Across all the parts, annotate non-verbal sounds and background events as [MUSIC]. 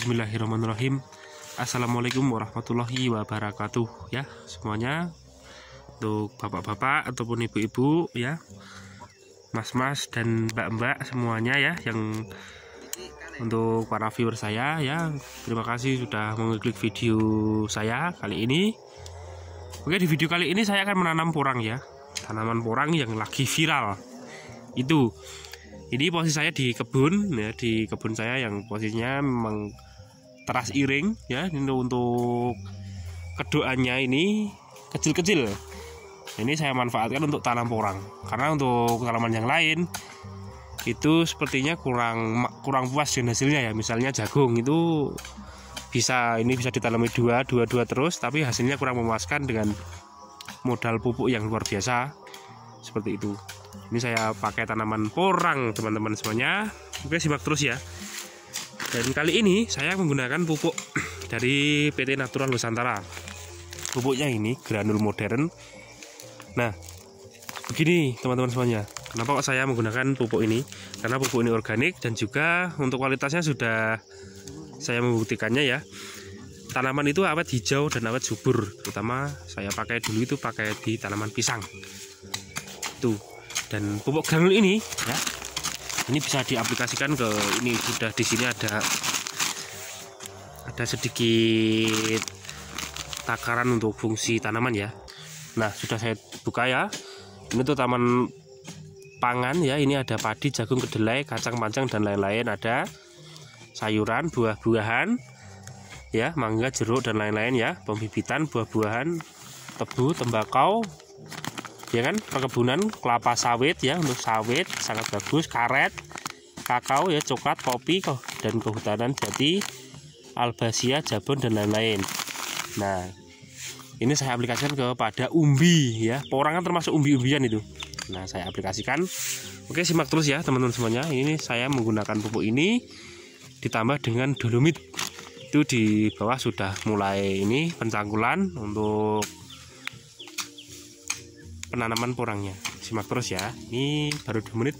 Bismillahirrahmanirrahim Assalamualaikum warahmatullahi wabarakatuh ya semuanya untuk bapak-bapak ataupun ibu-ibu ya mas-mas dan mbak-mbak semuanya ya yang untuk para viewer saya ya terima kasih sudah mengklik video saya kali ini oke di video kali ini saya akan menanam porang ya tanaman porang yang lagi viral itu ini posisi saya di kebun ya di kebun saya yang posisinya memang teras iring ya ini untuk keduannya ini kecil-kecil ini saya manfaatkan untuk tanam porang karena untuk tanaman yang lain itu sepertinya kurang kurang puas dengan hasilnya ya misalnya jagung itu bisa ini bisa ditanami dua dua dua terus tapi hasilnya kurang memuaskan dengan modal pupuk yang luar biasa seperti itu ini saya pakai tanaman porang teman-teman semuanya oke simak terus ya dan kali ini saya menggunakan pupuk [CLEARS THROAT] dari PT Natural Nusantara. Pupuknya ini granul modern. Nah, begini teman-teman semuanya. Kenapa kok saya menggunakan pupuk ini? Karena pupuk ini organik dan juga untuk kualitasnya sudah saya membuktikannya ya. Tanaman itu awet hijau dan awet subur. Terutama saya pakai dulu itu pakai di tanaman pisang. Tuh. Dan pupuk granul ini ya ini bisa diaplikasikan ke ini sudah di sini ada ada sedikit takaran untuk fungsi tanaman ya nah sudah saya buka ya ini tuh taman pangan ya ini ada padi jagung kedelai kacang panjang dan lain-lain ada sayuran buah-buahan ya mangga jeruk dan lain-lain ya pembibitan buah-buahan tebu tembakau ya kan perkebunan kelapa sawit ya untuk sawit sangat bagus karet kakao ya coklat kopi kok dan kehutanan jadi albasia jabon dan lain-lain nah ini saya aplikasikan kepada umbi ya porangan termasuk umbi-umbian itu nah saya aplikasikan oke simak terus ya teman-teman semuanya ini saya menggunakan pupuk ini ditambah dengan dolomit itu di bawah sudah mulai ini pencangkulan untuk penanaman porangnya simak terus ya ini baru 2 menit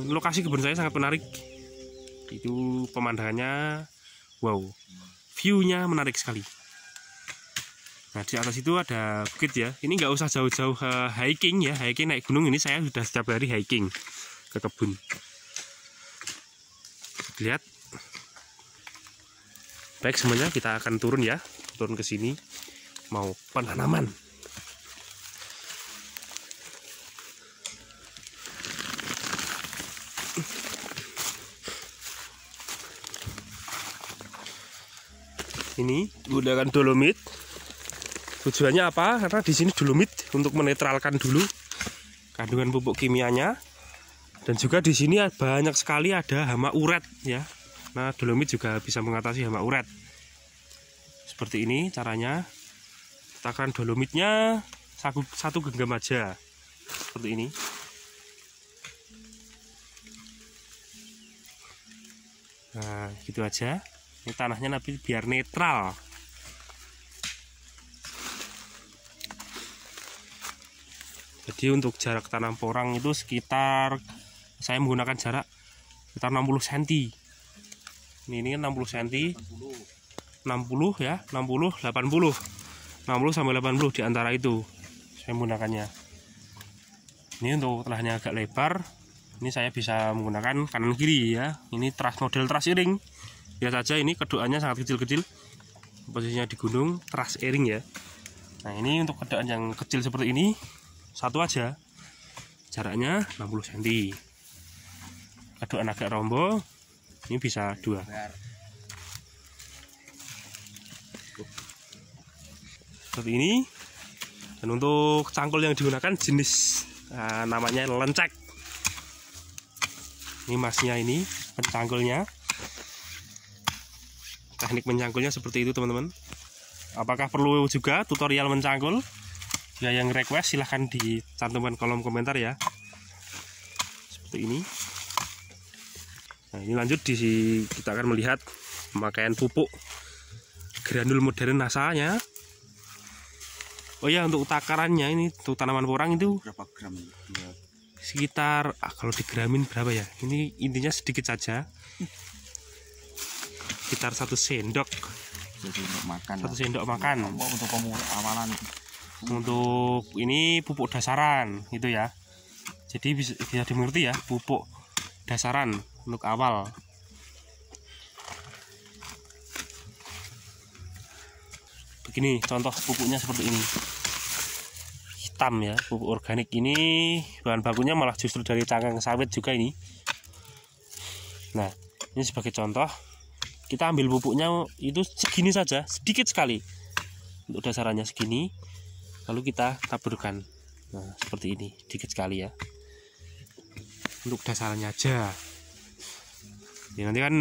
lokasi kebun saya sangat menarik itu pemandangannya wow viewnya menarik sekali nah di atas itu ada bukit ya ini nggak usah jauh-jauh uh, hiking ya hiking naik gunung ini saya sudah setiap hari hiking ke kebun lihat baik semuanya kita akan turun ya turun ke sini mau penanaman ini menggunakan dolomit tujuannya apa karena di sini dolomit untuk menetralkan dulu kandungan pupuk kimianya dan juga di sini banyak sekali ada hama uret ya nah dolomit juga bisa mengatasi hama uret seperti ini caranya letakkan dolomitnya satu, satu genggam aja seperti ini Nah, gitu aja ini tanahnya nabi biar netral jadi untuk jarak tanam porang itu sekitar saya menggunakan jarak sekitar 60 cm ini, ini 60 cm 60 ya 60 80 60 sampai 80 di antara itu saya menggunakannya ini untuk telahnya agak lebar ini saya bisa menggunakan kanan kiri ya ini trust model trust iring lihat saja ini kedoannya sangat kecil-kecil posisinya di gunung teras ering ya nah ini untuk kedoan yang kecil seperti ini satu aja jaraknya 60 cm kedoan agak rombo ini bisa dua seperti ini dan untuk cangkul yang digunakan jenis uh, namanya lencek ini masnya ini pencangkulnya teknik mencangkulnya seperti itu teman-teman apakah perlu juga tutorial mencangkul ya yang request silahkan dicantumkan kolom komentar ya seperti ini nah ini lanjut di kita akan melihat pemakaian pupuk granul modern nasanya. oh ya untuk takarannya ini untuk tanaman porang itu berapa gram sekitar ah, kalau digramin berapa ya ini intinya sedikit saja sekitar satu sendok satu sendok makan satu sendok makan untuk pemula awalan untuk ini pupuk dasaran gitu ya jadi bisa, bisa dimengerti ya pupuk dasaran untuk awal begini contoh pupuknya seperti ini hitam ya pupuk organik ini bahan bakunya malah justru dari cangkang sawit juga ini nah ini sebagai contoh kita ambil pupuknya itu segini saja sedikit sekali untuk dasarannya segini lalu kita taburkan nah seperti ini sedikit sekali ya untuk dasarnya aja ya, nanti kan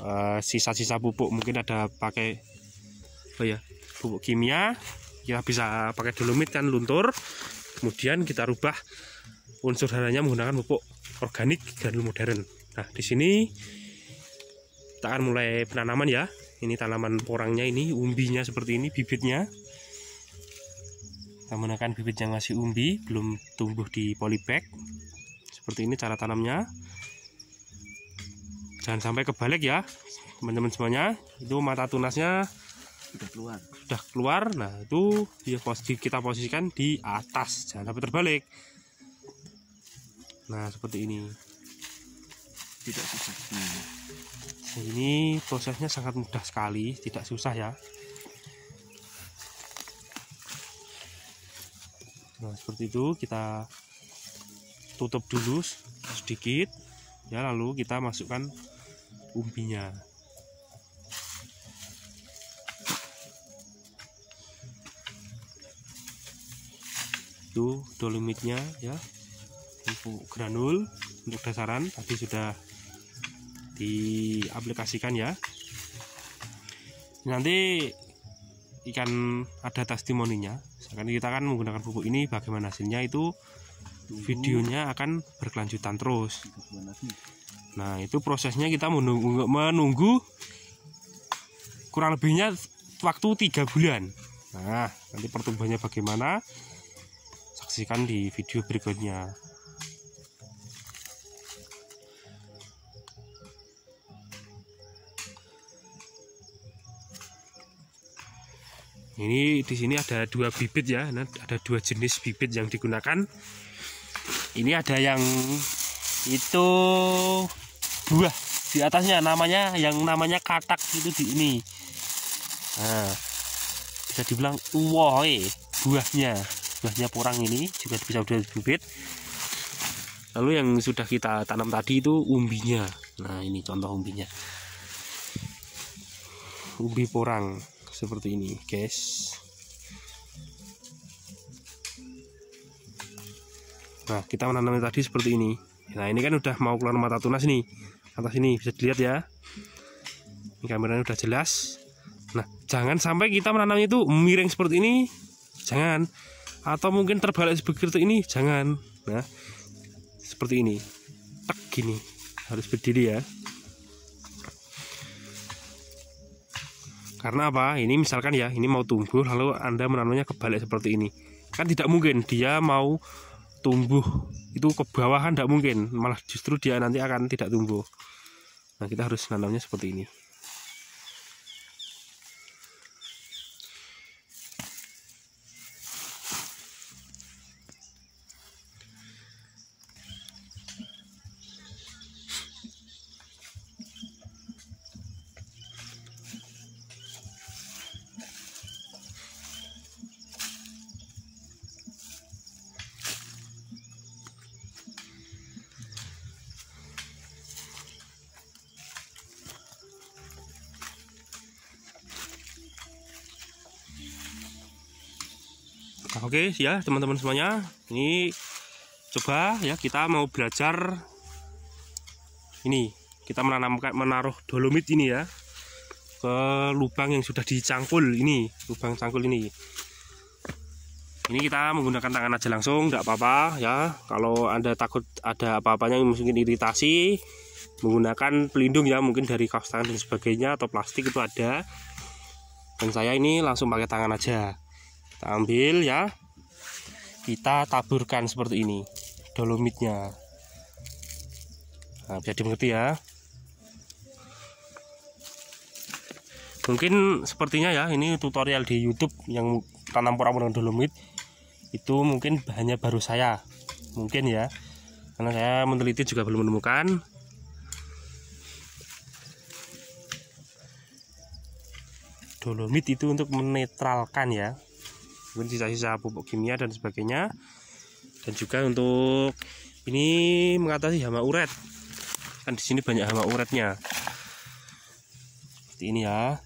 eh, sisa-sisa uh, pupuk mungkin ada pakai oh ya pupuk kimia ya bisa pakai dolomit kan luntur kemudian kita rubah unsur haranya menggunakan pupuk organik dan modern nah di sini kita akan mulai penanaman ya ini tanaman porangnya ini umbinya seperti ini bibitnya kita menggunakan bibit yang masih umbi belum tumbuh di polybag seperti ini cara tanamnya jangan sampai kebalik ya teman-teman semuanya itu mata tunasnya sudah keluar sudah keluar nah itu dia posisi kita posisikan di atas jangan sampai terbalik nah seperti ini tidak susah nah, ini prosesnya sangat mudah sekali tidak susah ya nah seperti itu kita tutup dulu sedikit ya lalu kita masukkan umbinya itu dolomitnya ya untuk granul untuk dasaran tadi sudah diaplikasikan ya nanti ikan ada testimoninya akan kita akan menggunakan pupuk ini bagaimana hasilnya itu videonya akan berkelanjutan terus nah itu prosesnya kita menunggu, menunggu kurang lebihnya waktu tiga bulan nah nanti pertumbuhannya bagaimana saksikan di video berikutnya ini di sini ada dua bibit ya ada dua jenis bibit yang digunakan ini ada yang itu buah di atasnya namanya yang namanya katak itu di ini nah, bisa dibilang uwoe buahnya buahnya porang ini juga bisa dua bibit lalu yang sudah kita tanam tadi itu umbinya nah ini contoh umbinya umbi porang seperti ini guys nah kita menanamnya tadi seperti ini nah ini kan udah mau keluar mata tunas nih atas ini bisa dilihat ya ini kameranya udah jelas nah jangan sampai kita menanam itu miring seperti ini jangan atau mungkin terbalik seperti ini jangan nah seperti ini tek gini harus berdiri ya Karena apa? Ini misalkan ya, ini mau tumbuh lalu Anda menanamnya kebalik seperti ini. Kan tidak mungkin dia mau tumbuh itu ke bawahan tidak mungkin, malah justru dia nanti akan tidak tumbuh. Nah, kita harus menanamnya seperti ini. Oke okay, ya teman-teman semuanya ini coba ya kita mau belajar ini kita menanamkan menaruh dolomit ini ya ke lubang yang sudah dicangkul ini lubang cangkul ini ini kita menggunakan tangan aja langsung tidak apa-apa ya kalau anda takut ada apa-apanya mungkin iritasi menggunakan pelindung ya mungkin dari kaos tangan dan sebagainya atau plastik itu ada dan saya ini langsung pakai tangan aja kita ambil ya kita taburkan seperti ini dolomitnya nah, bisa dimengerti ya mungkin sepertinya ya ini tutorial di YouTube yang tanam pura dengan dolomit itu mungkin bahannya baru saya mungkin ya karena saya meneliti juga belum menemukan dolomit itu untuk menetralkan ya mungkin sisa-sisa pupuk kimia dan sebagainya dan juga untuk ini mengatasi hama uret kan di sini banyak hama uretnya seperti ini ya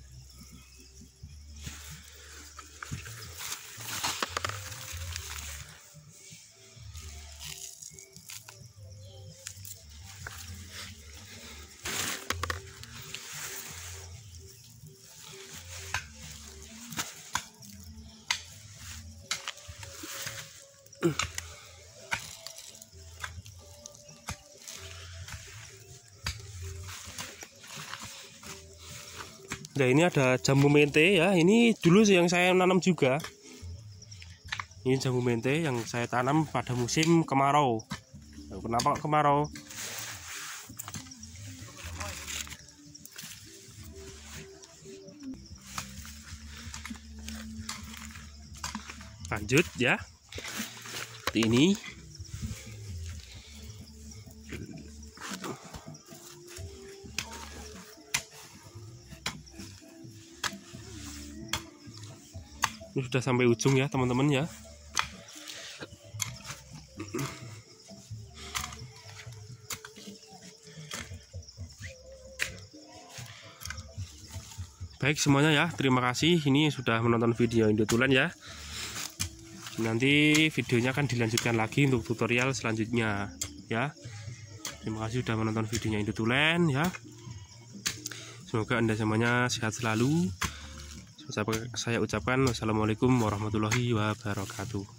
Nah ini ada jambu mente ya. Ini dulu yang saya nanam juga. Ini jambu mente yang saya tanam pada musim kemarau. Nah, kenapa kemarau? Lanjut ya. ini ini sudah sampai ujung ya teman-teman ya baik semuanya ya terima kasih ini sudah menonton video Indotulen ya nanti videonya akan dilanjutkan lagi untuk tutorial selanjutnya ya terima kasih sudah menonton videonya Indotulen ya semoga anda semuanya sehat selalu saya ucapkan wassalamualaikum warahmatullahi wabarakatuh